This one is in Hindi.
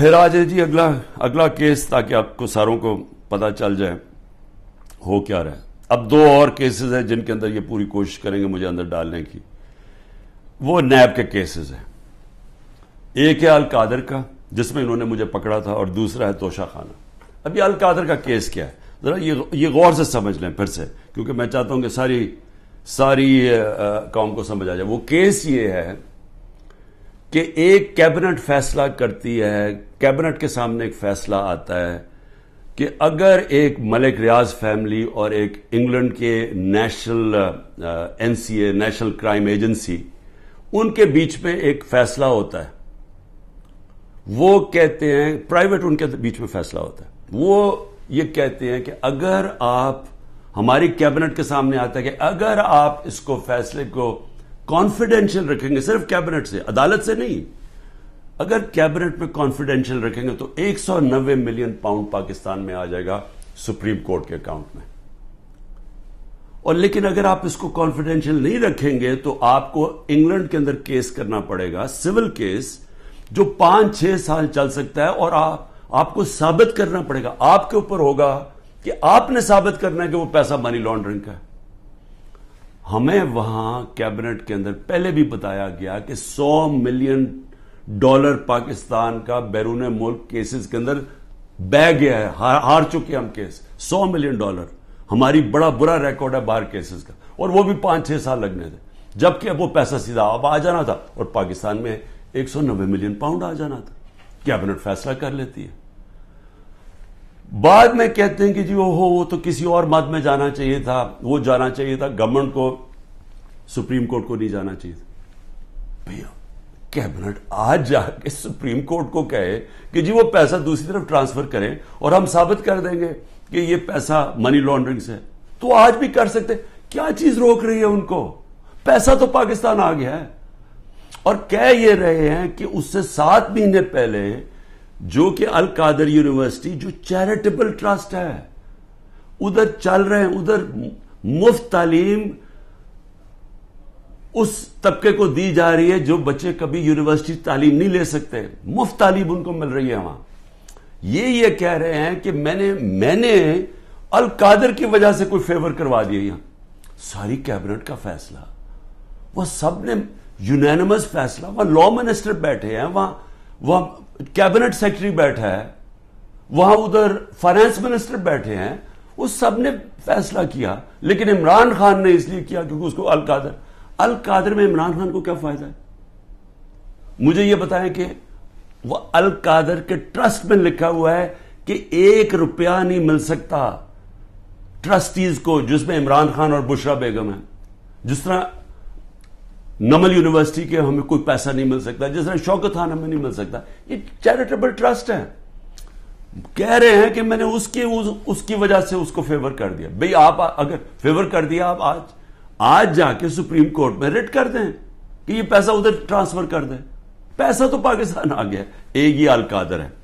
फिर आ जाए जी अगला अगला केस ताकि आपको सारों को पता चल जाए हो क्या रहा है अब दो और केसेस हैं जिनके अंदर ये पूरी कोशिश करेंगे मुझे अंदर डालने की वो नैब के केसेस हैं एक है अल कादर का जिसमें इन्होंने मुझे पकड़ा था और दूसरा है तोशा खाना अब ये अल कादर का केस क्या है ज़रा ये ये गौर से समझ लें फिर से क्योंकि मैं चाहता हूं कि सारी सारी काम को समझ आ जाए वो केस ये है कि एक कैबिनेट फैसला करती है कैबिनेट के सामने एक फैसला आता है कि अगर एक मलिक रियाज फैमिली और एक इंग्लैंड के national NCA national crime agency उनके बीच में एक फैसला होता है वो कहते हैं प्राइवेट उनके बीच में फैसला होता है वो ये कहते हैं कि अगर आप हमारी कैबिनेट के सामने आता है कि अगर आप इसको फैसले को कॉन्फिडेंशियल रखेंगे सिर्फ कैबिनेट से अदालत से नहीं अगर कैबिनेट में कॉन्फिडेंशियल रखेंगे तो एक मिलियन पाउंड पाकिस्तान में आ जाएगा सुप्रीम कोर्ट के अकाउंट में और लेकिन अगर आप इसको कॉन्फिडेंशियल नहीं रखेंगे तो आपको इंग्लैंड के अंदर केस करना पड़ेगा सिविल केस जो पांच छह साल चल सकता है और आ, आपको साबित करना पड़ेगा आपके ऊपर होगा कि आपने साबित करना है कि वो पैसा मनी लॉन्ड्रिंग का है हमें वहां कैबिनेट के अंदर पहले भी बताया गया कि 100 मिलियन डॉलर पाकिस्तान का बैरून मुल्क केसेस के अंदर बह गया है हार, हार चुके हम केस 100 मिलियन डॉलर हमारी बड़ा बुरा रिकॉर्ड है बाहर केसेस का और वो भी पांच छह साल लगने थे जबकि अब वो पैसा सीधा अब आ जाना था और पाकिस्तान में एक मिलियन पाउंड आ जाना था कैबिनेट फैसला कर लेती है बाद में कहते हैं कि जी ओहो वो तो किसी और मत में जाना चाहिए था वो जाना चाहिए था गवर्नमेंट को सुप्रीम कोर्ट को नहीं जाना चाहिए था भैया कैबिनेट आज जाके सुप्रीम कोर्ट को कहे कि जी वो पैसा दूसरी तरफ ट्रांसफर करें और हम साबित कर देंगे कि ये पैसा मनी लॉन्ड्रिंग से तो आज भी कर सकते क्या चीज रोक रही है उनको पैसा तो पाकिस्तान आ गया है और कह ये रहे हैं कि उससे सात महीने पहले जो कि अल कादर यूनिवर्सिटी जो चैरिटेबल ट्रस्ट है उधर चल रहे हैं उधर मुफ्त तालीम उस तबके को दी जा रही है जो बच्चे कभी यूनिवर्सिटी तालीम नहीं ले सकते मुफ्त तालीम उनको मिल रही है वहां ये ये कह रहे हैं कि मैंने मैंने अल कादर की वजह से कोई फेवर करवा दिया यहां सारी कैबिनेट का फैसला वह सबने ने फैसला वहां लॉ मिनिस्टर बैठे हैं वहां वहां कैबिनेट सेक्रेटरी बैठा है वहां उधर फाइनेंस मिनिस्टर बैठे हैं उस सब ने फैसला किया लेकिन इमरान खान ने इसलिए किया क्योंकि उसको अल कादर अल कादर में इमरान खान को क्या फायदा है मुझे यह बताएं कि वह अल कादर के ट्रस्ट में लिखा हुआ है कि एक रुपया नहीं मिल सकता ट्रस्टीज को जिसमें इमरान खान और बुशरा बेगम है जिस तरह नमल यूनिवर्सिटी के हमें कोई पैसा नहीं मिल सकता जिस तरह शौकत खान हमें नहीं मिल सकता ये चैरिटेबल ट्रस्ट है कह रहे हैं कि मैंने उसकी उस, उसकी वजह से उसको फेवर कर दिया भाई आप अगर फेवर कर दिया आप आज आज जाके सुप्रीम कोर्ट में रिट कर दें कि ये पैसा उधर ट्रांसफर कर दें पैसा तो पाकिस्तान आ गया एक ही अलकादर है